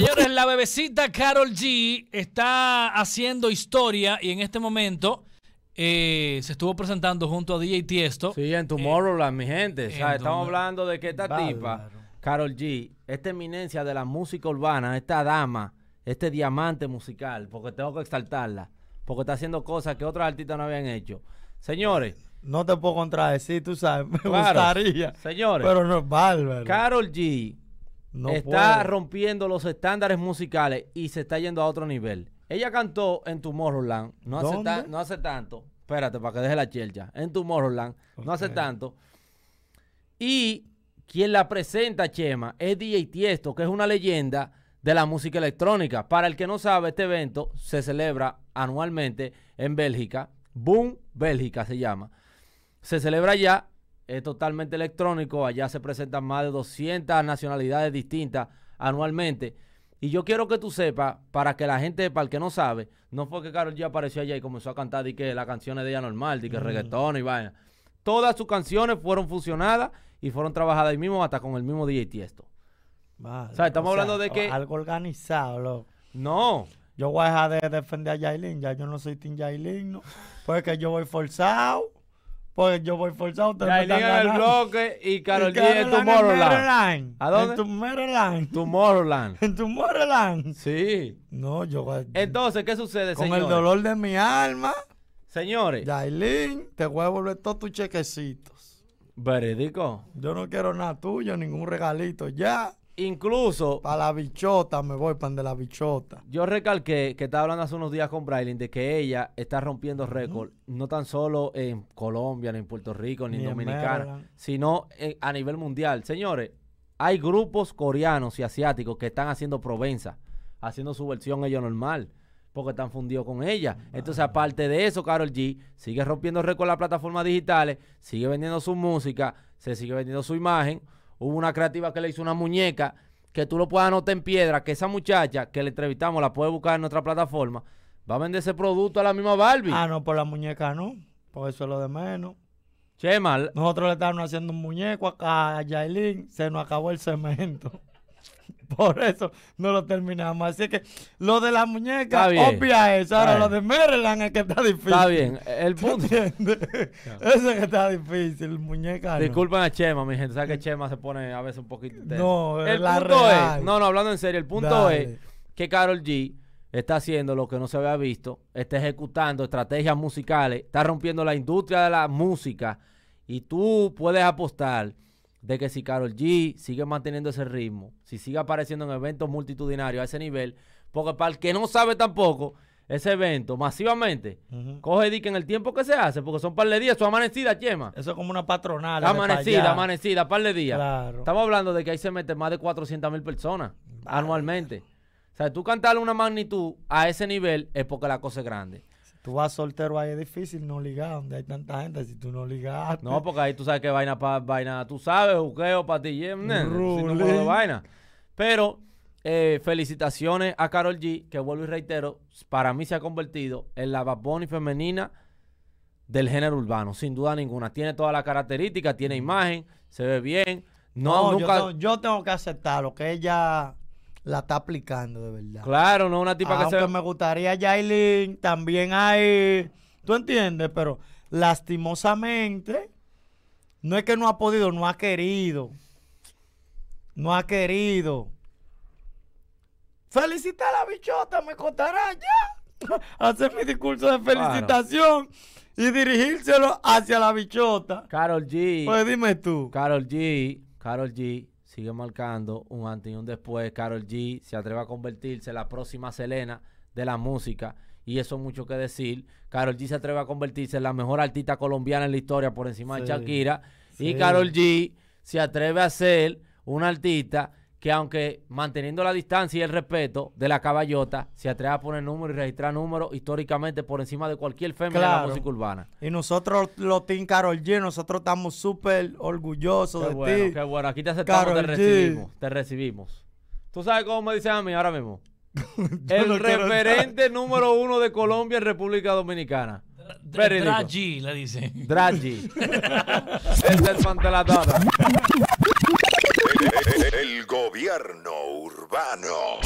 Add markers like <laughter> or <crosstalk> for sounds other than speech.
Señores, la bebecita Carol G está haciendo historia y en este momento eh, se estuvo presentando junto a DJ Tiesto. Sí, en eh, Tomorrowland, mi gente. estamos hablando de que esta tipa, Carol G, esta eminencia de la música urbana, esta dama, este diamante musical, porque tengo que exaltarla, porque está haciendo cosas que otros artistas no habían hecho. Señores. No te puedo contradecir, tú sabes, me gustaría. Señores. Pero no es bárbaro. Carol G está rompiendo los estándares musicales y se está yendo a otro nivel. Ella cantó en Tomorrowland, no, hace, no hace tanto. Espérate, para que deje la chelcha. En Tomorrowland, no hace tanto. Y quien la presenta, Chema, es DJ Tiesto, que es una leyenda de la música electrónica. Para el que no sabe, este evento se celebra anualmente en Bélgica. Boom Bélgica se llama. Se celebra ya es totalmente electrónico. Allá se presentan más de 200 nacionalidades distintas anualmente. Y yo quiero que tú sepas, para que la gente, para el que no sabe, no fue que Carol G apareció allá y comenzó a cantar di que canción es de ella normal, di que mm. reggaetón y vaya Todas sus canciones fueron fusionadas y fueron trabajadas ahí mismo, hasta con el mismo DJ Tiesto. Vale, o sea, estamos hablando de que. Algo organizado, No. Yo voy a dejar de defender a Yailin, ya yo no soy Team Yailin, ¿no? Porque yo voy forzado. Pues yo voy forzado. La Venir en el bloque y Carol <laughs> G en Tomorrowland. ¿A dónde? En Tomorrowland. Tomorrowland. En Tomorrowland. <laughs> Sí. No, yo. voy. Eh, Entonces, ¿qué sucede, señor? señores? Con el dolor de mi alma. Señores. Yailin, te voy a devolver todos tus chequecitos. Verídico. Yo no quiero nada tuyo, ningún regalito. Ya. Incluso. Para la bichota, me voy, pan de la bichota. Yo recalqué que estaba hablando hace unos días con Brylin de que ella está rompiendo récord, no tan solo en Colombia, ni en Puerto Rico, ni, en Dominicana, sino a nivel mundial. Señores, hay grupos coreanos y asiáticos que están haciendo provenza, haciendo su versión ellos normal porque están fundidos con ella. Entonces, aparte de eso, Carol G sigue rompiendo récord las plataformas digitales, sigue vendiendo su música, se sigue vendiendo su imagen. Hubo una creativa que le hizo una muñeca que tú lo puedas anotar en piedra, que esa muchacha que le entrevistamos la puede buscar en nuestra plataforma, va a vender ese producto a la misma Barbie. Ah, no, por la muñeca no, por eso es lo de menos. Chema. Nosotros le estábamos haciendo un muñeco acá a Yailin, se nos acabó el cemento. <laughs> Por eso no lo terminamos. Así que lo de la muñeca, obvia eso. Ahora lo de Maryland es que está difícil. Está bien. El punto. eso es que está difícil, muñeca. Disculpen a Chema, mi gente. ¿Sabes que Chema se pone a veces un poquito. No, el punto es. No, no, hablando en serio. El punto es que Carol G está haciendo lo que no se había visto, está ejecutando estrategias musicales, está rompiendo la industria de la música y tú puedes apostar de que si Carol G sigue manteniendo ese ritmo, si sigue apareciendo en eventos multitudinarios a ese nivel, porque para el que no sabe tampoco, ese evento masivamente, Coge coge dique en el tiempo que se hace, porque son par de días, son amanecida, Chema. Eso es como una patronal. Amanecida, amanecida, par de días. Estamos hablando de que ahí se meten más de 400 mil personas anualmente. O sea, tú cantarle una magnitud a ese nivel es porque la cosa es grande. Tú vas soltero ahí es difícil no ligar, donde hay tanta gente, si tú no ligas... No, porque ahí tú sabes que vaina para vaina, tú sabes, juqueo, patillé, de vaina. Pero eh, felicitaciones a Carol G, que vuelvo y reitero, para mí se ha convertido en la baboni femenina del género urbano, sin duda ninguna. Tiene todas las características, tiene mm. imagen, se ve bien. No, nunca... yo, tengo, que aceptar lo que ella la está aplicando de verdad. Claro, no una tipa que se. Aunque me gustaría Yailin, también hay. ¿Tú entiendes? Pero lastimosamente, no es que no ha podido, no ha querido. No ha querido. Felicita a la bichota, me contará ya. <laughs> Hacer mi discurso de felicitación y dirigírselo hacia la bichota. Carol G. Pues dime tú. Carol G. Carol G sigue marcando un antes y un después. Carol G se atreve a convertirse en la próxima Selena de la música. Y eso mucho que decir. Carol G se atreve a convertirse en la mejor artista colombiana en la historia por encima de Shakira. Y Carol G se atreve a ser una artista que aunque manteniendo la distancia y el respeto de la caballota, se atreva a poner números y registrar números históricamente por encima de cualquier femenina de la música urbana. Y nosotros, los Team Carol G, nosotros estamos súper orgullosos de ti. Qué bueno, aquí te aceptamos, te recibimos, te recibimos. ¿Tú sabes cómo me dicen a mí ahora mismo? <laughs> el referente número uno de Colombia en República Dominicana. Dragi, le dicen. Draghi. <laughs> es el pantelatado. El gobierno urbano.